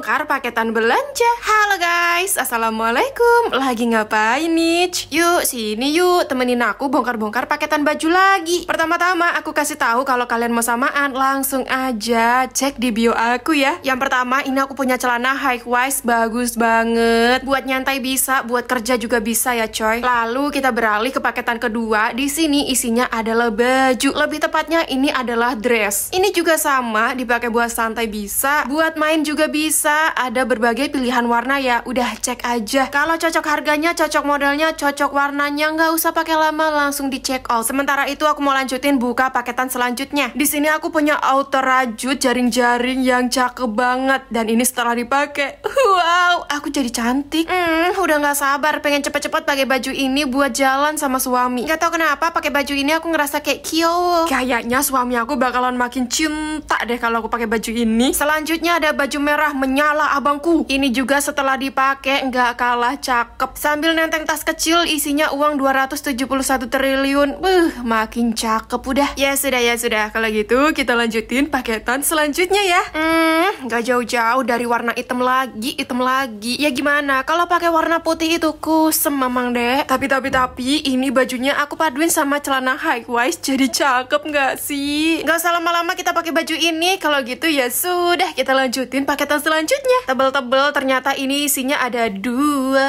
bongkar paketan belanja Halo guys, Assalamualaikum Lagi ngapain nih? Yuk, sini yuk, temenin aku bongkar-bongkar paketan baju lagi Pertama-tama, aku kasih tahu kalau kalian mau samaan Langsung aja cek di bio aku ya Yang pertama, ini aku punya celana high waist Bagus banget Buat nyantai bisa, buat kerja juga bisa ya coy Lalu kita beralih ke paketan kedua Di sini isinya adalah baju Lebih tepatnya ini adalah dress Ini juga sama, dipakai buat santai bisa Buat main juga bisa ada berbagai pilihan warna ya. Udah cek aja. Kalau cocok harganya, cocok modelnya, cocok warnanya, nggak usah pakai lama langsung dicek all Sementara itu aku mau lanjutin buka paketan selanjutnya. Di sini aku punya outer rajut jaring-jaring yang cakep banget dan ini setelah dipakai. Wow, aku jadi cantik. Hmm, udah nggak sabar pengen cepet-cepet pakai baju ini buat jalan sama suami. Gak tau kenapa pakai baju ini aku ngerasa kayak kio. Kayaknya suami aku bakalan makin cinta deh kalau aku pakai baju ini. Selanjutnya ada baju merah menyala abangku. Ini juga setelah dipakai nggak kalah cakep. Sambil nenteng tas kecil isinya uang 271 triliun. Wuh, makin cakep udah. Ya sudah ya sudah. Kalau gitu kita lanjutin paketan selanjutnya ya. Hmm, nggak jauh-jauh dari warna hitam lagi, hitam lagi lagi. Ya gimana? Kalau pakai warna putih itu ku memang deh. Tapi tapi tapi ini bajunya aku paduin sama celana high waist jadi cakep nggak sih? Nggak usah lama-lama kita pakai baju ini. Kalau gitu ya sudah kita lanjutin paketan selanjutnya. Tebel-tebel ternyata ini isinya ada dua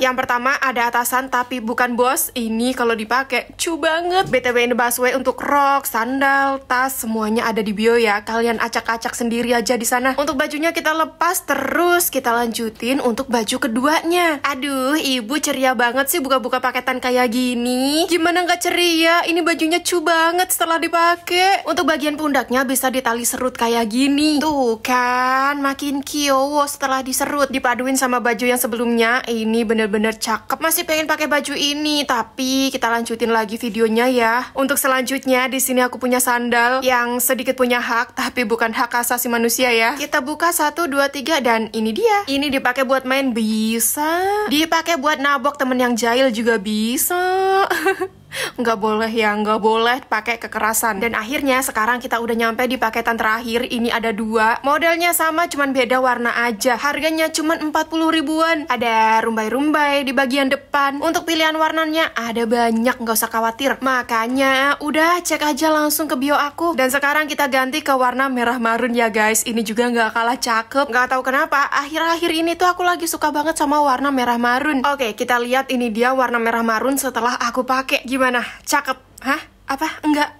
yang pertama ada atasan tapi bukan bos. Ini kalau dipakai cu banget. BTW in the busway untuk rok, sandal, tas semuanya ada di bio ya. Kalian acak-acak sendiri aja di sana. Untuk bajunya kita lepas terus kita lanjutin untuk baju keduanya. Aduh, ibu ceria banget sih buka-buka paketan kayak gini. Gimana nggak ceria? Ini bajunya cu banget setelah dipakai. Untuk bagian pundaknya bisa ditali serut kayak gini. Tuh kan, makin kiowo setelah diserut. Dipaduin sama baju yang sebelumnya. Ini bener bener-bener cakep. Masih pengen pakai baju ini, tapi kita lanjutin lagi videonya ya. Untuk selanjutnya, di sini aku punya sandal yang sedikit punya hak, tapi bukan hak asasi manusia ya. Kita buka satu dua tiga dan ini dia. Ini dipakai buat main bisa, dipakai buat nabok temen yang jahil juga bisa nggak boleh ya nggak boleh pakai kekerasan dan akhirnya sekarang kita udah nyampe di paketan terakhir ini ada dua modelnya sama cuman beda warna aja harganya cuman 40 ribuan ada rumbai-rumbai di bagian depan untuk pilihan warnanya ada banyak nggak usah khawatir makanya udah cek aja langsung ke bio aku dan sekarang kita ganti ke warna merah marun ya guys ini juga nggak kalah cakep nggak tahu kenapa akhir-akhir ini tuh aku lagi suka banget sama warna merah marun oke kita lihat ini dia warna merah marun setelah aku pakai gimana Gimana? Cakep? Hah? Apa? Enggak.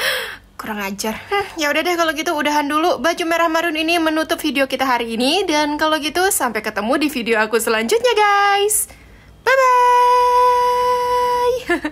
Kurang ajar. Hmm, ya udah deh kalau gitu udahan dulu. Baju merah marun ini menutup video kita hari ini dan kalau gitu sampai ketemu di video aku selanjutnya guys. Bye bye.